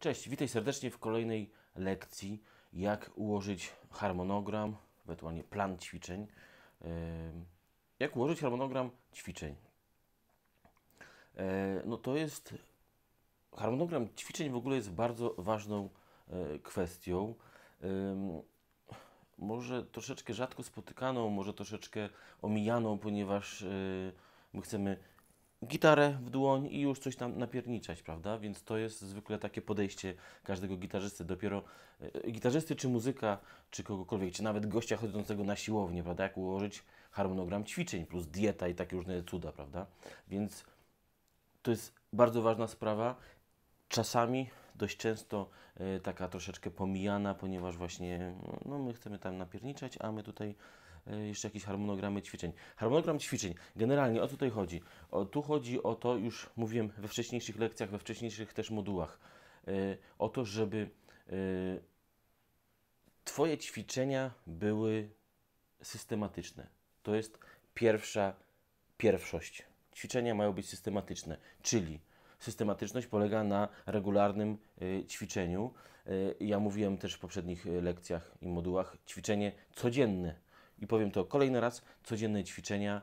Cześć, witaj serdecznie w kolejnej lekcji jak ułożyć harmonogram, ewentualnie plan ćwiczeń. Jak ułożyć harmonogram ćwiczeń? E, no to jest harmonogram ćwiczeń w ogóle jest bardzo ważną e, kwestią. Może troszeczkę rzadko spotykaną, może troszeczkę omijaną, ponieważ e, my chcemy gitarę w dłoń i już coś tam napierniczać, prawda? Więc to jest zwykle takie podejście każdego gitarzysty. Dopiero e, gitarzysty, czy muzyka, czy kogokolwiek, czy nawet gościa chodzącego na siłownię, prawda? Jak ułożyć harmonogram ćwiczeń plus dieta i takie różne cuda, prawda? Więc to jest bardzo ważna sprawa. Czasami dość często e, taka troszeczkę pomijana, ponieważ właśnie no, my chcemy tam napierniczać, a my tutaj e, jeszcze jakieś harmonogramy ćwiczeń. Harmonogram ćwiczeń. Generalnie o co tutaj chodzi? O, tu chodzi o to, już mówiłem we wcześniejszych lekcjach, we wcześniejszych też modułach, e, o to, żeby Twoje ćwiczenia były systematyczne. To jest pierwsza pierwszość. Ćwiczenia mają być systematyczne, czyli systematyczność polega na regularnym y, ćwiczeniu. Y, ja mówiłem też w poprzednich y, lekcjach i modułach, ćwiczenie codzienne. I powiem to kolejny raz, codzienne ćwiczenia,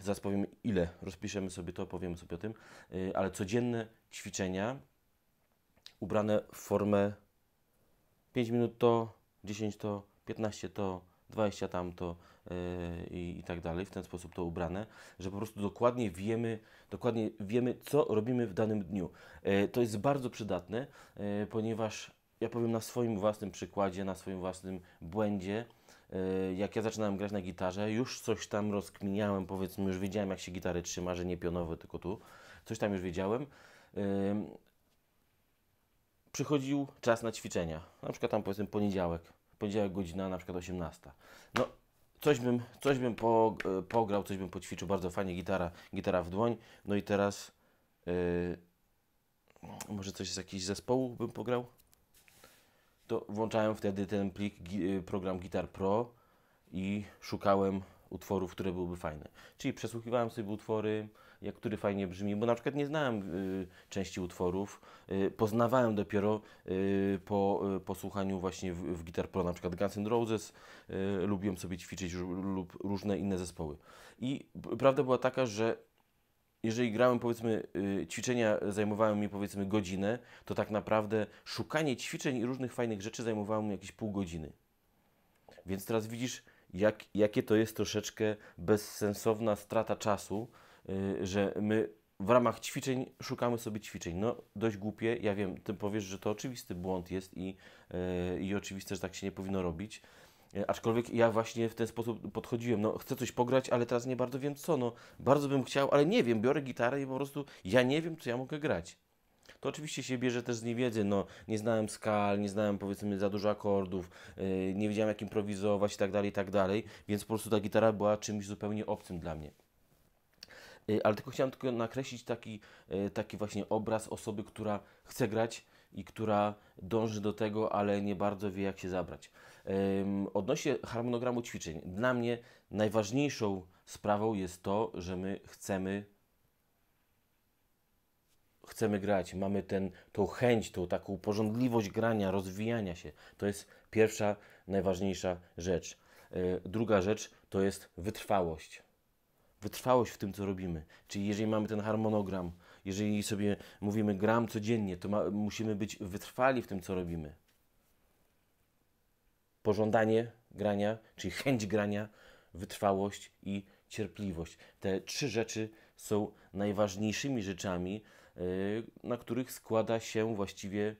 zaraz powiem ile, rozpiszemy sobie to, powiemy sobie o tym, ale codzienne ćwiczenia ubrane w formę 5 minut to, 10 to, 15 to, 20 tamto yy, i tak dalej, w ten sposób to ubrane, że po prostu dokładnie wiemy, dokładnie wiemy, co robimy w danym dniu. Yy, to jest bardzo przydatne, yy, ponieważ ja powiem na swoim własnym przykładzie, na swoim własnym błędzie, e, jak ja zaczynałem grać na gitarze, już coś tam rozkminiałem, powiedzmy, już wiedziałem, jak się gitary trzyma, że nie pionowe tylko tu. Coś tam już wiedziałem. Przychodził czas na ćwiczenia, na przykład tam powiedzmy poniedziałek poniedziałek godzina na przykład 18. No, coś bym, coś bym po, e, pograł, coś bym poćwiczył, bardzo fajnie, gitara, gitara w dłoń. No i teraz e, może coś z jakiegoś zespołu bym pograł? To włączałem wtedy ten plik, e, program Guitar Pro i szukałem utworów, które byłyby fajne. Czyli przesłuchiwałem sobie utwory, jak który fajnie brzmi, bo na przykład nie znałem y, części utworów, y, poznawałem dopiero y, po, y, po słuchaniu właśnie w, w Guitar Pro, na przykład Guns N' Roses, y, lubiłem sobie ćwiczyć lub różne inne zespoły. I prawda była taka, że jeżeli grałem, powiedzmy, y, ćwiczenia zajmowały mi, powiedzmy, godzinę, to tak naprawdę szukanie ćwiczeń i różnych fajnych rzeczy zajmowało mi jakieś pół godziny. Więc teraz widzisz, jak, jakie to jest troszeczkę bezsensowna strata czasu, yy, że my w ramach ćwiczeń szukamy sobie ćwiczeń. No, dość głupie, ja wiem, ty powiesz, że to oczywisty błąd jest i, yy, i oczywiste, że tak się nie powinno robić. Y, aczkolwiek ja właśnie w ten sposób podchodziłem. No, chcę coś pograć, ale teraz nie bardzo wiem co. No, bardzo bym chciał, ale nie wiem. Biorę gitarę i po prostu ja nie wiem, co ja mogę grać to oczywiście się bierze też z niewiedzy. No, nie znałem skal, nie znałem powiedzmy za dużo akordów, yy, nie wiedziałem jak improwizować i tak dalej, i tak dalej, więc po prostu ta gitara była czymś zupełnie obcym dla mnie. Yy, ale tylko chciałem tylko nakreślić taki, yy, taki właśnie obraz osoby, która chce grać, i która dąży do tego, ale nie bardzo wie, jak się zabrać. Um, odnośnie harmonogramu ćwiczeń, dla mnie najważniejszą sprawą jest to, że my chcemy chcemy grać, mamy ten, tą chęć, tą taką porządliwość grania, rozwijania się. To jest pierwsza, najważniejsza rzecz. E, druga rzecz to jest wytrwałość. Wytrwałość w tym, co robimy. Czyli jeżeli mamy ten harmonogram, jeżeli sobie mówimy gram codziennie, to ma, musimy być wytrwali w tym, co robimy. Pożądanie grania, czyli chęć grania, wytrwałość i cierpliwość. Te trzy rzeczy są najważniejszymi rzeczami, Y, na których składa się właściwie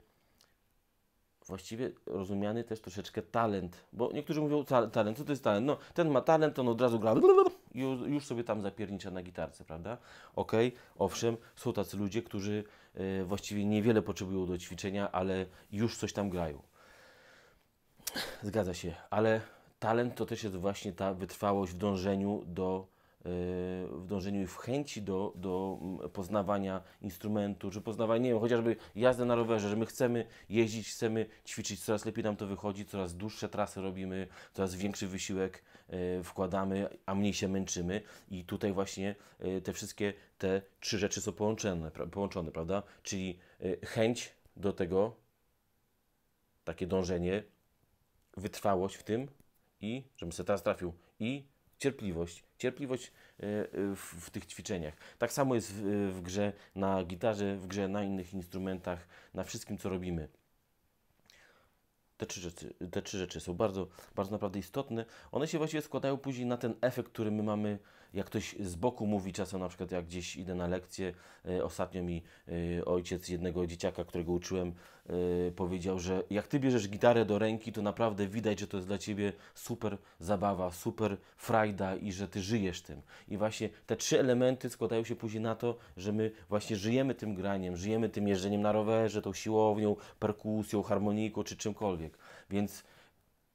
właściwie rozumiany też troszeczkę talent, bo niektórzy mówią talent, co to jest talent? No, ten ma talent, on od razu gra i już sobie tam zapiernicza na gitarce, prawda? Okej, okay, owszem, są tacy ludzie, którzy y, właściwie niewiele potrzebują do ćwiczenia, ale już coś tam grają. Zgadza się, ale talent to też jest właśnie ta wytrwałość w dążeniu do Y, w dążeniu i w chęci do, do mm, poznawania instrumentu, czy poznawania, nie wiem, chociażby jazdy na rowerze, że my chcemy jeździć, chcemy ćwiczyć, coraz lepiej nam to wychodzi, coraz dłuższe trasy robimy, coraz większy wysiłek y, wkładamy, a mniej się męczymy i tutaj właśnie y, te wszystkie te trzy rzeczy są połączone, połączone prawda? Czyli chęć do tego, takie dążenie, wytrwałość w tym i, żebym sobie teraz trafił, i cierpliwość. Cierpliwość e, e, w, w tych ćwiczeniach. Tak samo jest w, w grze na gitarze, w grze na innych instrumentach, na wszystkim, co robimy. Te trzy, rzeczy, te trzy rzeczy są bardzo, bardzo naprawdę istotne. One się właściwie składają później na ten efekt, który my mamy jak ktoś z boku mówi czasem, na przykład jak gdzieś idę na lekcję, e, ostatnio mi e, ojciec jednego dzieciaka, którego uczyłem, e, powiedział, że jak Ty bierzesz gitarę do ręki, to naprawdę widać, że to jest dla Ciebie super zabawa, super frajda i że Ty żyjesz tym. I właśnie te trzy elementy składają się później na to, że my właśnie żyjemy tym graniem, żyjemy tym jeżdżeniem na rowerze, tą siłownią, perkusją, harmoniką czy czymkolwiek. Więc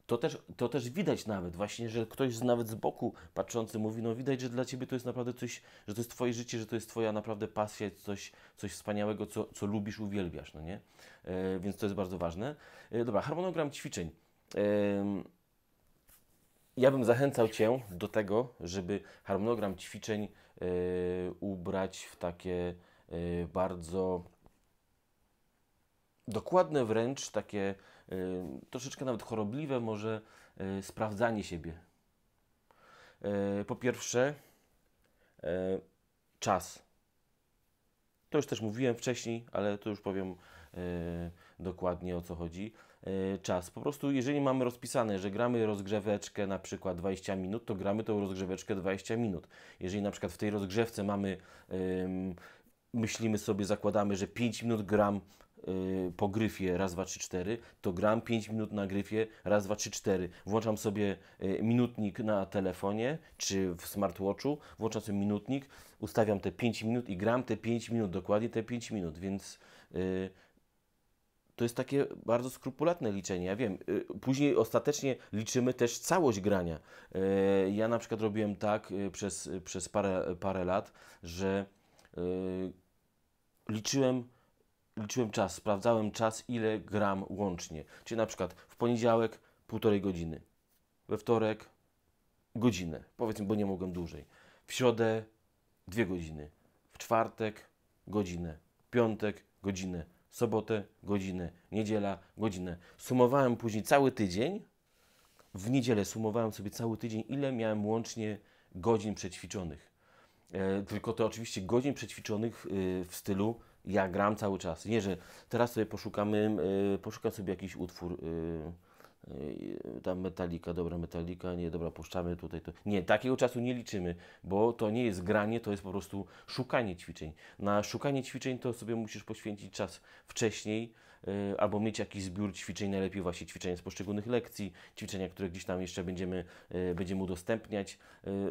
to też, to też widać nawet właśnie, że ktoś z, nawet z boku patrzący mówi, no widać, że dla Ciebie to jest naprawdę coś, że to jest Twoje życie, że to jest Twoja naprawdę pasja, coś, coś wspaniałego, co, co lubisz, uwielbiasz, no nie? E, więc to jest bardzo ważne. E, dobra, harmonogram ćwiczeń. E, ja bym zachęcał Cię do tego, żeby harmonogram ćwiczeń e, ubrać w takie e, bardzo dokładne wręcz, takie Y, troszeczkę nawet chorobliwe może y, sprawdzanie siebie. Y, po pierwsze, czas. To już też mówiłem wcześniej, ale to już powiem dokładnie o co chodzi. Czas. Po prostu, jeżeli mamy rozpisane, że gramy rozgrzeweczkę na przykład 20 minut, to gramy tą rozgrzeweczkę 20 minut. Jeżeli na przykład w tej rozgrzewce mamy myślimy sobie, zakładamy, że 5 minut gram Y, po gryfie raz, dwa, trzy, cztery, to gram 5 minut na gryfie raz, dwa, trzy, cztery. Włączam sobie y, minutnik na telefonie czy w smartwatchu, włączam sobie minutnik, ustawiam te 5 minut i gram te 5 minut, dokładnie te 5 minut, więc y, to jest takie bardzo skrupulatne liczenie, ja wiem. Później ostatecznie liczymy też całość grania. ja na przykład robiłem tak przez, przez parę, parę lat, że liczyłem liczyłem czas, sprawdzałem czas, ile gram łącznie. Czyli na przykład w poniedziałek półtorej godziny, we wtorek godzinę, powiedzmy, bo nie mogłem dłużej, w środę dwie godziny, w czwartek godzinę, piątek godzinę, sobotę godzinę, niedziela godzinę. Sumowałem później cały tydzień, w niedzielę sumowałem sobie cały tydzień, ile miałem łącznie godzin przećwiczonych. E, tylko to oczywiście godzin przećwiczonych y, w stylu ja gram cały czas. Nie, że teraz sobie poszukamy, yy, poszukam sobie jakiś utwór, yy, yy, tam metalika, dobra metalika, nie, dobra, puszczamy tutaj to. Nie, takiego czasu nie liczymy, bo to nie jest granie, to jest po prostu szukanie ćwiczeń. Na szukanie ćwiczeń to sobie musisz poświęcić czas wcześniej, y, albo mieć jakiś zbiór ćwiczeń, najlepiej właśnie ćwiczenia z poszczególnych lekcji, ćwiczenia, które gdzieś tam jeszcze będziemy, y, będziemy udostępniać,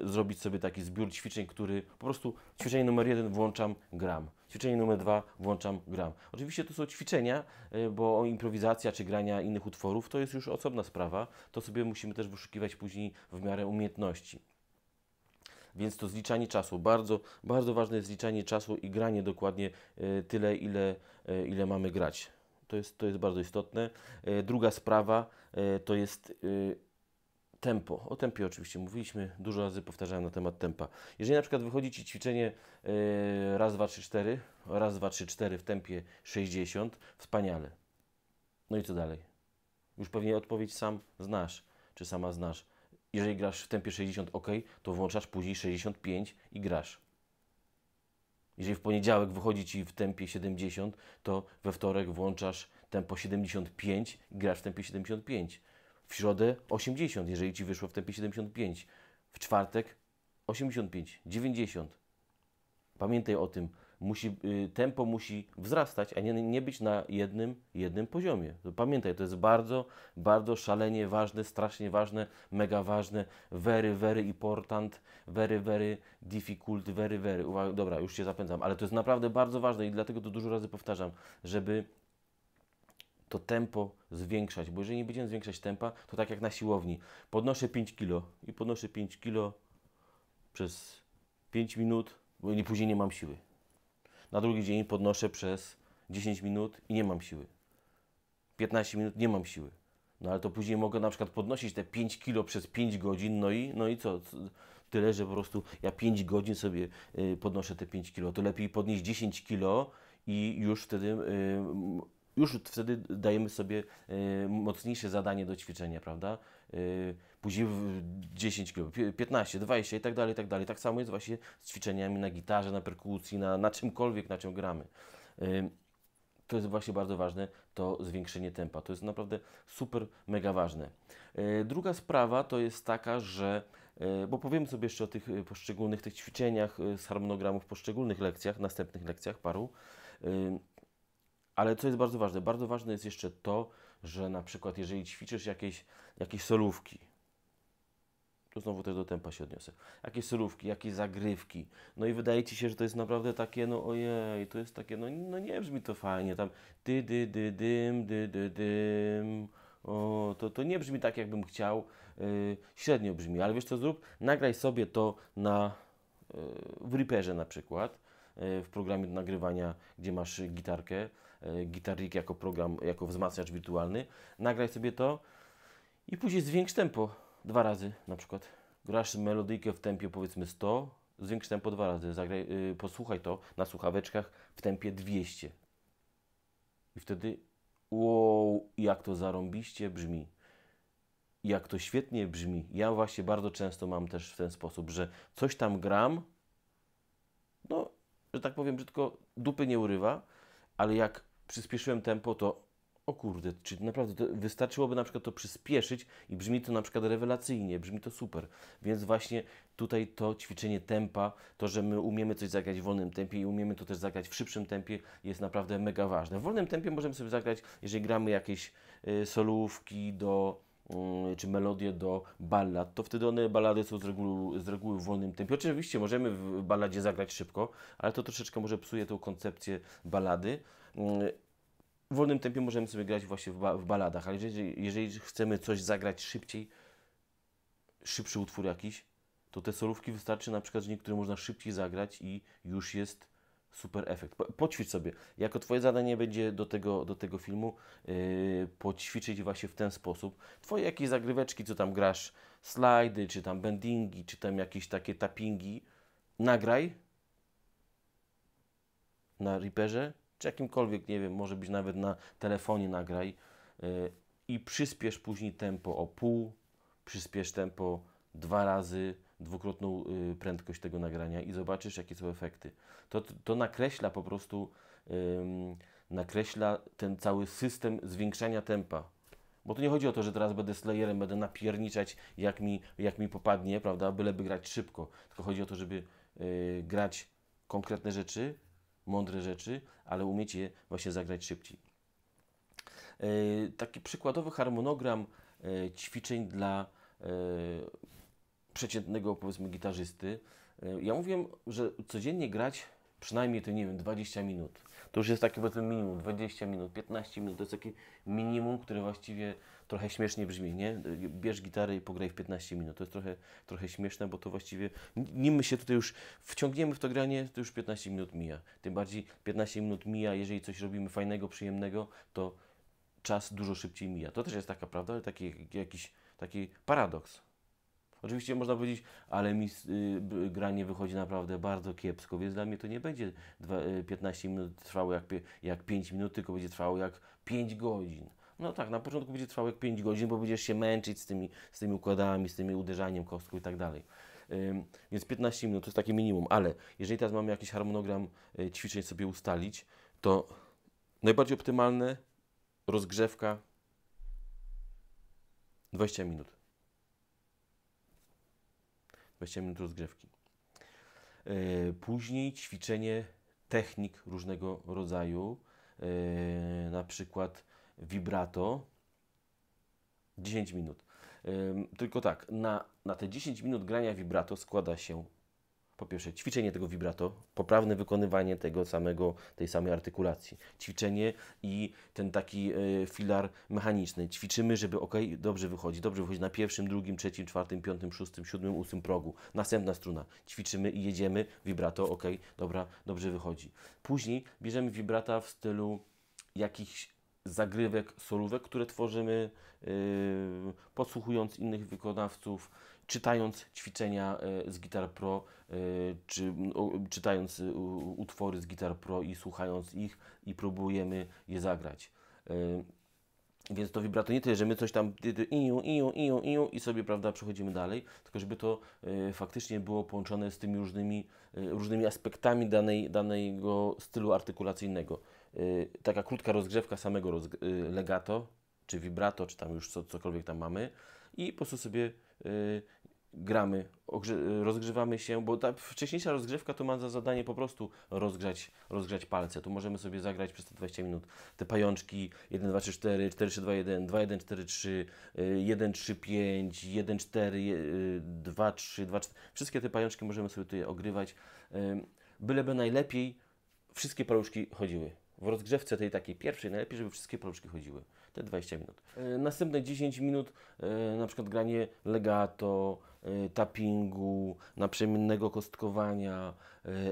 y, zrobić sobie taki zbiór ćwiczeń, który po prostu ćwiczenie numer jeden włączam, gram. Ćwiczenie numer dwa, włączam gram. Oczywiście to są ćwiczenia, y, bo improwizacja czy grania innych utworów to jest już osobna sprawa. To sobie musimy też wyszukiwać później w miarę umiejętności. Więc to zliczanie czasu, bardzo, bardzo ważne jest zliczanie czasu i granie dokładnie y, tyle, ile, y, ile mamy grać. To jest, to jest bardzo istotne. Druga sprawa to jest tempo. O tempie oczywiście mówiliśmy, dużo razy powtarzałem na temat tempa. Jeżeli na przykład wychodzi Ci ćwiczenie yy, raz, dwa, trzy, cztery, raz, dwa, trzy, cztery w tempie 60, wspaniale. No i co dalej? Już pewnie odpowiedź sam znasz, czy sama znasz. Jeżeli grasz w tempie 60, ok, to włączasz później 65 i grasz. Jeżeli w poniedziałek wychodzi Ci w tempie 70, to we wtorek włączasz tempo 75 i grasz w tempie 75 w środę 80, jeżeli Ci wyszło w tempie 75, w czwartek 85, 90. Pamiętaj o tym, musi, y, tempo musi wzrastać, a nie, nie być na jednym, jednym poziomie. Pamiętaj, to jest bardzo, bardzo szalenie ważne, strasznie ważne, mega ważne, very, very important, very, very difficult, very, very, Uwaga, dobra, już się zapędzam, ale to jest naprawdę bardzo ważne i dlatego to dużo razy powtarzam, żeby to tempo zwiększać, bo jeżeli nie będziemy zwiększać tempa, to tak jak na siłowni, podnoszę 5 kg i podnoszę 5 kg przez 5 minut, bo nie, później nie mam siły. Na drugi dzień podnoszę przez 10 minut i nie mam siły. 15 minut nie mam siły. No ale to później mogę na przykład podnosić te 5 kilo przez 5 godzin, no i, no i co? Tyle, że po prostu ja 5 godzin sobie y, podnoszę te 5 kilo. To lepiej podnieść 10 kilo i już wtedy y, już wtedy dajemy sobie e, mocniejsze zadanie do ćwiczenia, prawda? E, później 10 kg, 15, 20 i tak dalej, i tak dalej. Tak samo jest właśnie z ćwiczeniami na gitarze, na perkusji, na, na czymkolwiek, na czym gramy e, to jest właśnie bardzo ważne, to zwiększenie tempa. To jest naprawdę super, mega ważne. Druga sprawa to jest taka, że, bo powiem sobie jeszcze o tych poszczególnych tych ćwiczeniach z harmonogramów w poszczególnych lekcjach, następnych lekcjach paru. Ale co jest bardzo ważne? Bardzo ważne jest jeszcze to, że na przykład jeżeli ćwiczysz jakieś, jakieś solówki, tu znowu też do tempa się odniosę, jakieś solówki, jakieś zagrywki, no i wydaje Ci się, że to jest naprawdę takie, no ojej, to jest takie, no, no nie brzmi to fajnie, tam dy dy dy dym, dy dy dym, o, to, to nie brzmi tak, jakbym chciał, yy, średnio brzmi, ale wiesz co zrób? Nagraj sobie to na, yy, w Reaperze na przykład, y, w programie do nagrywania, gdzie masz gitarkę, E, Guitar Rig jako program, jako wzmacniacz wirtualny. Nagraj sobie to i później zwiększ tempo dwa razy na przykład. Grasz melodyjkę w tempie powiedzmy 100, zwiększ tempo dwa razy. Zagraj, yy, posłuchaj to na słuchaweczkach w tempie 200. I wtedy wow, jak to zarąbiście brzmi jak to świetnie brzmi. Ja właśnie bardzo często mam też w ten sposób, że coś tam gram, no, że tak powiem brzydko, dupy nie urywa, ale jak przyspieszyłem tempo, to o kurde, czy naprawdę wystarczyłoby na przykład to przyspieszyć i brzmi to na przykład rewelacyjnie, brzmi to super. Więc właśnie tutaj to ćwiczenie tempa, to, że my umiemy coś zagrać w wolnym tempie i umiemy to też zagrać w szybszym tempie jest naprawdę mega ważne. W wolnym tempie możemy sobie zagrać, jeżeli gramy jakieś y, solówki do Mm, czy melodie do ballad, to wtedy one balady są z reguły, z reguły w wolnym tempie. Oczywiście możemy w balladzie zagrać szybko, ale to troszeczkę może psuje tą koncepcję balady. Mm, w wolnym tempie możemy sobie grać właśnie w, ba w baladach, ale jeżeli, jeżeli chcemy coś zagrać szybciej, szybszy utwór jakiś, to te solówki wystarczy na przykład, że niektóre można szybciej zagrać i już jest Super efekt. poćwicz sobie. Jako Twoje zadanie będzie do tego, do tego filmu yy, poćwiczyć właśnie w ten sposób. Twoje jakieś zagryweczki, co tam grasz, slajdy, czy tam bendingi, czy tam jakieś takie tappingi, nagraj na Reaperze, czy jakimkolwiek, nie wiem, może być nawet na telefonie nagraj yy, i przyspiesz później tempo o pół, przyspiesz tempo dwa razy, dwukrotną y, prędkość tego nagrania i zobaczysz, jakie są efekty. To, to nakreśla po prostu, nakreśla ten cały system zwiększania tempa. Bo tu nie chodzi o to, że teraz będę slayerem, będę napierniczać jak mi, jak mi popadnie, prawda, byleby grać szybko. Tylko chodzi o to, żeby y, grać konkretne rzeczy, mądre rzeczy, ale umieć je właśnie zagrać szybciej. Y, taki przykładowy harmonogram ćwiczeń dla przeciętnego, powiedzmy, gitarzysty. E, ja mówię, że codziennie grać przynajmniej to, nie wiem, 20 minut. To już jest takie powiedzmy minimum, 20 minut, 15 minut, to jest takie minimum, które właściwie trochę śmiesznie brzmi, nie? Bierz gitarę i pograj w 15 minut. To jest trochę, trochę śmieszne, bo to właściwie, nim my się tutaj już wciągniemy w to granie, to już 15 minut mija. Tym bardziej 15 minut mija, jeżeli coś robimy fajnego, przyjemnego, to czas dużo szybciej mija. To też jest taka prawda, taki jakiś taki paradoks. Oczywiście można powiedzieć, ale mi y, granie wychodzi naprawdę bardzo kiepsko, więc dla mnie to nie będzie 15 y, minut trwało jak, jak 5 minut, tylko będzie trwało jak 5 godzin. No tak, na początku będzie trwało jak 5 godzin, bo będziesz się męczyć z tymi, z tymi układami, z tymi uderzaniem kostku i tak dalej. Więc 15 minut to jest takie minimum, ale jeżeli teraz mamy jakiś harmonogram y, ćwiczeń sobie ustalić, to najbardziej optymalne rozgrzewka 20 minut. 20 minut rozgrzewki. E, później ćwiczenie technik różnego rodzaju, e, na przykład vibrato, 10 minut. E, tylko tak, na, na te 10 minut grania vibrato składa się po pierwsze ćwiczenie tego vibrato, poprawne wykonywanie tego samego, tej samej artykulacji, ćwiczenie i ten taki y, filar mechaniczny. Ćwiczymy, żeby ok, dobrze wychodzi, dobrze wychodzi na pierwszym, drugim, trzecim, czwartym, piątym, szóstym, siódmym, ósmym progu. Następna struna. Ćwiczymy i jedziemy, vibrato, ok, dobra, dobrze wychodzi. Później bierzemy vibrata w stylu jakichś zagrywek, solówek, które tworzymy yy, podsłuchując innych wykonawców, czytając ćwiczenia e, z Gitar Pro, e, czy czytając e, utwory z Gitar Pro i słuchając ich i próbujemy je zagrać. Więc to wibrato nie tyle, że my coś tam iu, iu, iu, iu i sobie, prawda, przechodzimy dalej, tylko żeby to y, faktycznie było połączone z tymi różnymi, y, różnymi aspektami danej, danego stylu artykulacyjnego. Y, taka krótka rozgrzewka samego legato, czy vibrato, czy tam już co, cokolwiek tam mamy i po prostu sobie Y, gramy, rozgrzewamy się, bo ta wcześniejsza rozgrzewka to ma za zadanie po prostu rozgrzać, rozgrzać palce. Tu możemy sobie zagrać przez te 20 minut te pajączki 1, 2, 3, 4, 4, 3, 2, 1, 2, 1, 4, 3, 1, 3, 5, 1, 4, 2, 3, 2, 4. Wszystkie te pajączki możemy sobie tutaj ogrywać. Y, byleby najlepiej wszystkie paluszki chodziły. W rozgrzewce tej takiej pierwszej najlepiej, żeby wszystkie paluszki chodziły te 20 minut. E, następne 10 minut e, na przykład granie legato, e, tappingu, naprzemiennego kostkowania,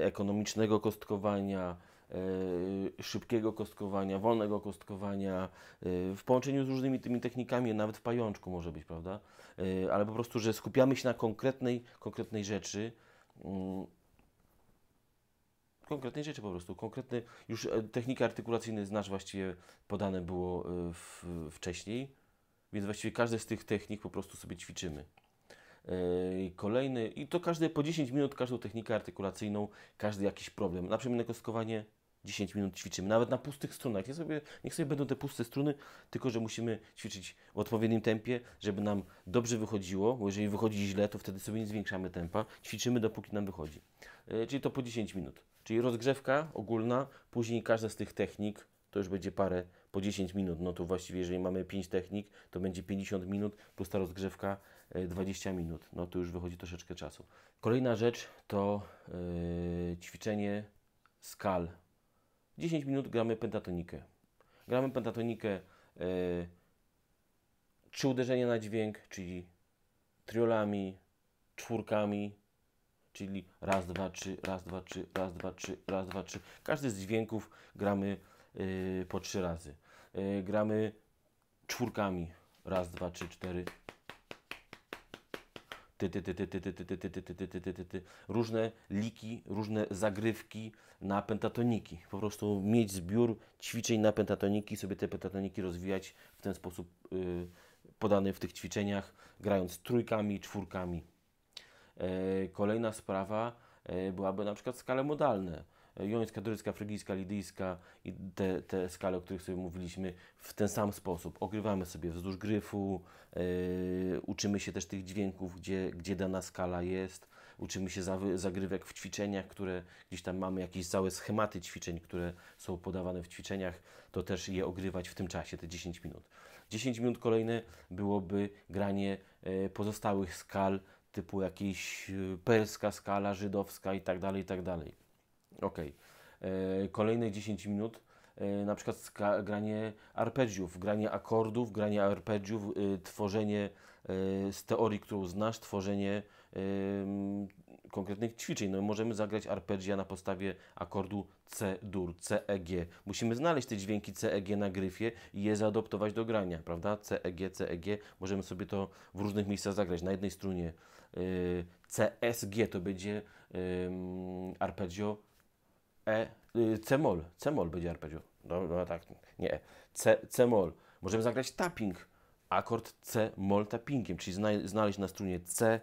ekonomicznego kostkowania, szybkiego kostkowania, wolnego kostkowania, w połączeniu z różnymi tymi technikami, nawet w pajączku może być, prawda? Ale po prostu, że skupiamy się na konkretnej, konkretnej rzeczy, mm, konkretnej rzeczy po prostu. Konkretny, już e, techniki artykulacyjne znasz właściwie, podane było e, w, wcześniej, więc właściwie każde z tych technik po prostu sobie ćwiczymy. E, kolejny, i to każde po 10 minut, każdą technikę artykulacyjną, każdy jakiś problem. Na przykład kostkowanie 10 minut ćwiczymy, nawet na pustych strunach. Niech sobie, niech sobie będą te puste struny, tylko że musimy ćwiczyć w odpowiednim tempie, żeby nam dobrze wychodziło, bo jeżeli wychodzi źle, to wtedy sobie nie zwiększamy tempa. Ćwiczymy dopóki nam wychodzi. E, czyli to po 10 minut. Czyli rozgrzewka ogólna, później każda z tych technik to już będzie parę po 10 minut. No to właściwie, jeżeli mamy 5 technik, to będzie 50 minut plus ta rozgrzewka 20 e, minut. No to już wychodzi troszeczkę czasu. Kolejna rzecz to yy, ćwiczenie skal. 10 minut gramy pentatonikę. Gramy pentatonikę yy, trzy uderzenia na dźwięk, czyli triolami, czwórkami, czyli raz, dwa, trzy, raz, dwa, trzy, raz, dwa, trzy, raz, dwa, trzy. Każdy z dźwięków gramy yy, po trzy razy. Yy, gramy czwórkami. Raz, dwa, trzy, cztery. Ty, ty, ty, ty, ty, ty, ty, ty, ty, ty, ty, ty, ty, Różne liki, różne zagrywki na pentatoniki. Po prostu mieć zbiór ćwiczeń na pentatoniki, sobie te pentatoniki rozwijać w ten sposób yy, podany w tych ćwiczeniach, grając trójkami, czwórkami, E, kolejna sprawa e, byłaby na przykład skale modalne. Jońska, e, dorycka, frygijska, lidyjska i te, te skale, o których sobie mówiliśmy, w ten sam sposób. Ogrywamy sobie wzdłuż gryfu, yy, uczymy się też tych dźwięków, gdzie, gdzie dana skala jest, uczymy się zagrywek w ćwiczeniach, które gdzieś tam mamy jakieś całe schematy ćwiczeń, które są podawane w ćwiczeniach, to też je ogrywać w tym czasie, te 10 minut. 10 minut kolejne byłoby granie pozostałych skal typu jakiś y, perska skala, żydowska i tak dalej, i tak dalej. Ok. E, kolejne 10 minut E, na przykład granie arpeggiów, granie akordów, granie arpeggiów, y, tworzenie y, z teorii, którą znasz, tworzenie y, mm, konkretnych ćwiczeń. No, możemy zagrać arpeggia na podstawie akordu C dur, C, E, G. Musimy znaleźć te dźwięki C, E, G na gryfie i je zaadoptować do grania, prawda? C, E, G, C, E, G. Możemy sobie to w różnych miejscach zagrać. Na jednej strunie C, S, G to będzie mm, arpeggio E, Y, C-moll, C-moll będzie arpeggio. No, no tak, nie, C, C-moll. Możemy zagrać tapping, akord C-moll tappingiem, czyli znaleźć na strunie C,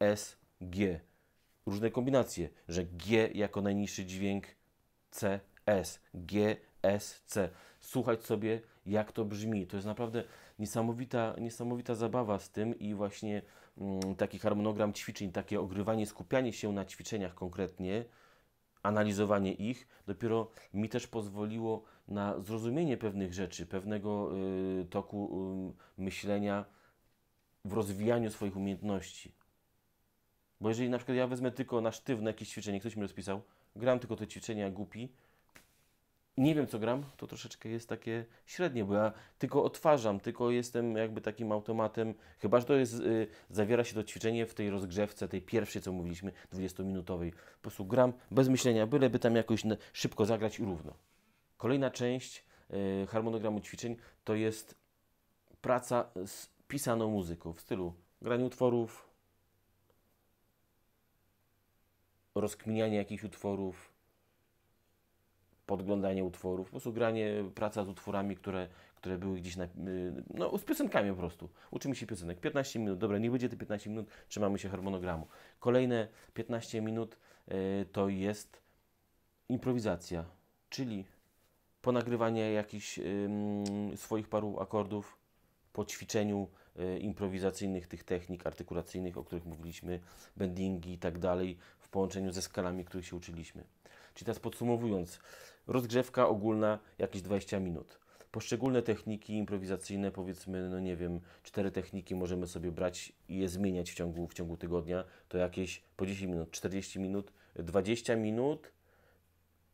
S, G. Różne kombinacje, że G jako najniższy dźwięk C, S, G, S, C. Słuchać sobie, jak to brzmi. To jest naprawdę niesamowita, niesamowita zabawa z tym i właśnie mm, taki harmonogram ćwiczeń, takie ogrywanie, skupianie się na ćwiczeniach konkretnie, analizowanie ich dopiero mi też pozwoliło na zrozumienie pewnych rzeczy, pewnego y, toku y, myślenia w rozwijaniu swoich umiejętności. Bo jeżeli na przykład ja wezmę tylko na sztywne jakieś ćwiczenie, ktoś mi rozpisał, gram tylko te ćwiczenia głupi, nie wiem co gram, to troszeczkę jest takie średnie, bo ja tylko odtwarzam, tylko jestem jakby takim automatem, chyba że to jest, yy, zawiera się to ćwiczenie w tej rozgrzewce, tej pierwszej, co mówiliśmy, 20-minutowej. Po prostu gram bez myślenia, byleby tam jakoś szybko zagrać i równo. Kolejna część yy, harmonogramu ćwiczeń to jest praca z pisaną muzyką w stylu grania utworów, rozkminianie jakichś utworów, podglądanie utworów, po prostu granie, praca z utworami, które, które były gdzieś, na, y, no z piosenkami po prostu. Uczymy się piosenek. 15 minut, dobra, nie będzie te 15 minut, trzymamy się harmonogramu. Kolejne 15 minut y, to jest improwizacja, czyli ponagrywanie jakichś swoich paru akordów po ćwiczeniu y, improwizacyjnych tych technik artykulacyjnych, o których mówiliśmy, bendingi i tak dalej, w połączeniu ze skalami, których się uczyliśmy. Czyli teraz podsumowując, rozgrzewka ogólna jakieś 20 minut. Poszczególne techniki improwizacyjne, powiedzmy, no nie wiem, cztery techniki możemy sobie brać i je zmieniać w ciągu, w ciągu tygodnia, to jakieś po 10 minut, 40 minut, 20 minut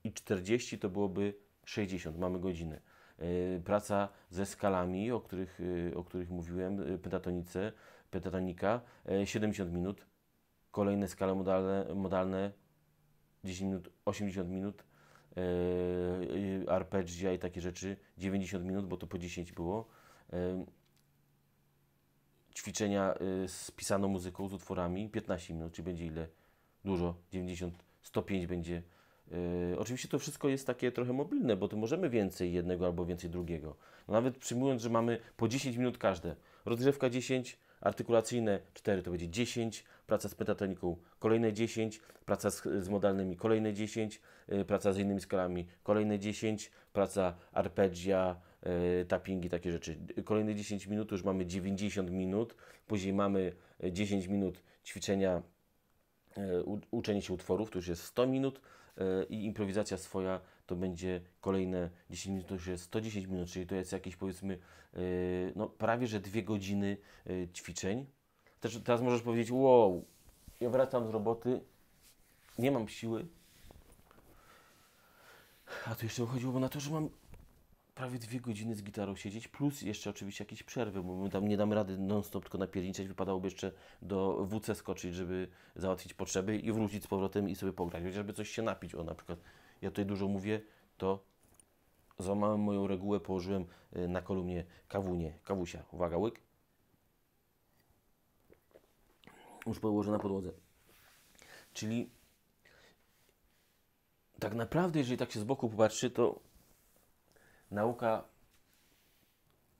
i 40 to byłoby 60, mamy godzinę. Yy, praca ze skalami, o których, yy, o których mówiłem, yy, pentatonice, pentatonika, 70 minut, kolejne skale modalne, modalne 10 minut, 80 minut yy, arpeggia i takie rzeczy, 90 minut, bo to po 10 było. Yy, ćwiczenia yy, z pisaną muzyką, z utworami, 15 minut, czy będzie ile? Dużo, 90, 105 będzie. Yy, oczywiście to wszystko jest takie trochę mobilne, bo to możemy więcej jednego albo więcej drugiego. No nawet przyjmując, że mamy po 10 minut każde. Rozgrzewka 10, artykulacyjne 4 to będzie 10, praca z pentatoniką kolejne 10, praca z, z modalnymi kolejne 10, yy, e, praca z innymi skalami kolejne 10, praca arpeggia, yy, e, tappingi, takie rzeczy. Kolejne 10 minut, już mamy 90 minut, później mamy 10 e, minut ćwiczenia, yy, uczenie się utworów, to już jest 100 minut i improwizacja swoja to będzie kolejne 10 minut, to już jest 110 minut, czyli to jest jakieś powiedzmy e, no, prawie że dwie godziny e, ćwiczeń. Też teraz możesz powiedzieć, wow, ja wracam z roboty, nie mam siły. A tu jeszcze chodziło na to, że mam prawie dwie godziny z gitarą siedzieć, plus jeszcze oczywiście jakieś przerwy, bo tam nie dam rady non-stop tylko napierniczeć, wypadałoby jeszcze do WC skoczyć, żeby załatwić potrzeby i wrócić z powrotem i sobie pograć, chociażby coś się napić, o na przykład ja tutaj dużo mówię, to złamałem moją regułę, położyłem y, na kolumnie kawunie, kawusia, uwaga, łyk. Już położę na podłodze. Czyli tak naprawdę, jeżeli tak się z boku popatrzy, to nauka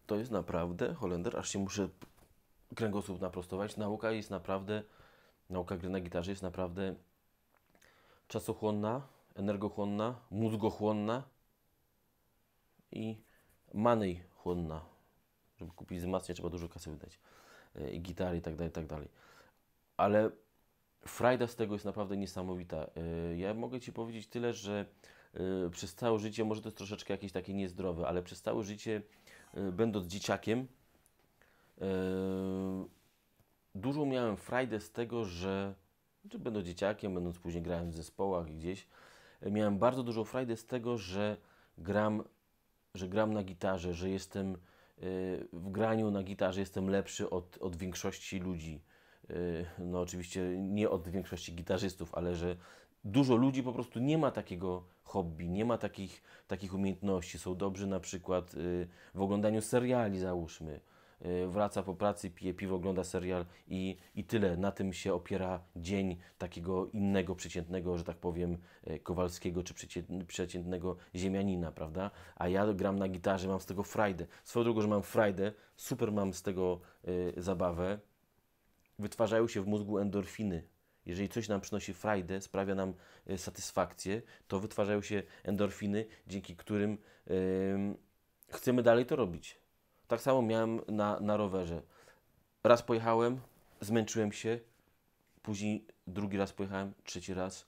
to jest naprawdę, Holender, aż się muszę kręgosłup naprostować, nauka jest naprawdę, nauka gry na gitarze jest naprawdę czasochłonna, energochłonna, mózgochłonna i manej chłonna. Żeby kupić wzmacnia, trzeba dużo kasy wydać. E, I gitary i tak dalej, i tak dalej. Ale frajda z tego jest naprawdę niesamowita. E, ja mogę Ci powiedzieć tyle, że e, przez całe życie, może to jest troszeczkę jakieś takie niezdrowe, ale przez całe życie, będąc dzieciakiem, dużo miałem frajdę z tego, że czy będąc dzieciakiem, będąc później grałem w zespołach gdzieś, miałem bardzo dużo frajdę z tego, że gram, że gram na gitarze, że jestem y, w graniu na gitarze jestem lepszy od, od większości ludzi. Y, no oczywiście nie od większości gitarzystów, ale że dużo ludzi po prostu nie ma takiego hobby, nie ma takich, takich umiejętności. Są dobrzy na przykład y, w oglądaniu seriali, załóżmy Y, wraca po pracy, pije piwo, ogląda serial i, i tyle. Na tym się opiera dzień takiego innego, przeciętnego, że tak powiem, y, Kowalskiego czy przeciętnego ziemianina, prawda? A ja gram na gitarze, mam z tego frajdę. Swoją drogą, że mam frajdę, super mam z tego y, zabawę. Wytwarzają się w mózgu endorfiny, jeżeli coś nam przynosi frajdę, sprawia nam y, satysfakcję, to wytwarzają się endorfiny, dzięki którym yy, chcemy dalej to robić. Tak samo miałem na, na rowerze. Raz pojechałem, zmęczyłem się, później drugi raz pojechałem, trzeci raz.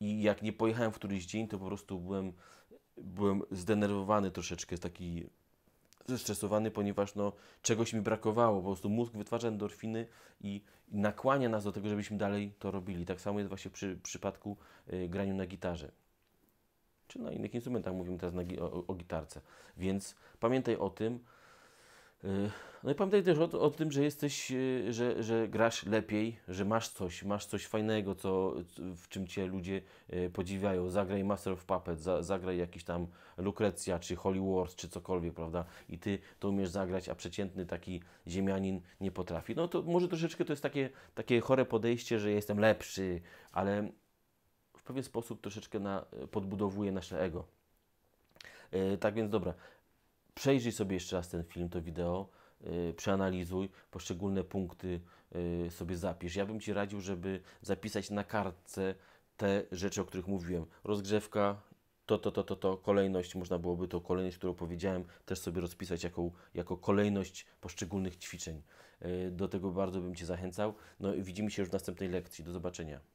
I jak nie pojechałem w któryś dzień, to po prostu byłem, byłem zdenerwowany troszeczkę, taki zestresowany, ponieważ no, czegoś mi brakowało. Po prostu mózg wytwarza endorfiny i nakłania nas do tego, żebyśmy dalej to robili. Tak samo jest właśnie przy przypadku y, graniu na gitarze. Czy na innych instrumentach, mówimy teraz na, o, o gitarce. Więc pamiętaj o tym, no i pamiętaj też o, o tym, że jesteś, e, że, że grasz lepiej, że masz coś, masz coś fajnego, co, w czym cię ludzie e, podziwiają. Zagraj Master of Puppet, za, zagraj jakiś tam Lukrecja, czy Holy Wars, czy cokolwiek, prawda? I ty to umiesz zagrać, a przeciętny taki ziemianin nie potrafi. No to może troszeczkę to jest takie, takie chore podejście, że jestem lepszy, ale w pewien sposób troszeczkę na, podbudowuje nasze ego. E, tak więc dobra, przejrzyj sobie jeszcze raz ten film, to wideo, yy, przeanalizuj poszczególne punkty, yy, sobie zapisz. Ja bym Ci radził, żeby zapisać na kartce te rzeczy, o których mówiłem. Rozgrzewka, to, to, to, to, to, kolejność, można byłoby tą kolejność, którą powiedziałem, też sobie rozpisać jako, jako kolejność poszczególnych ćwiczeń. Y, do tego bardzo bym Cię zachęcał. No i widzimy się już w następnej lekcji. Do zobaczenia.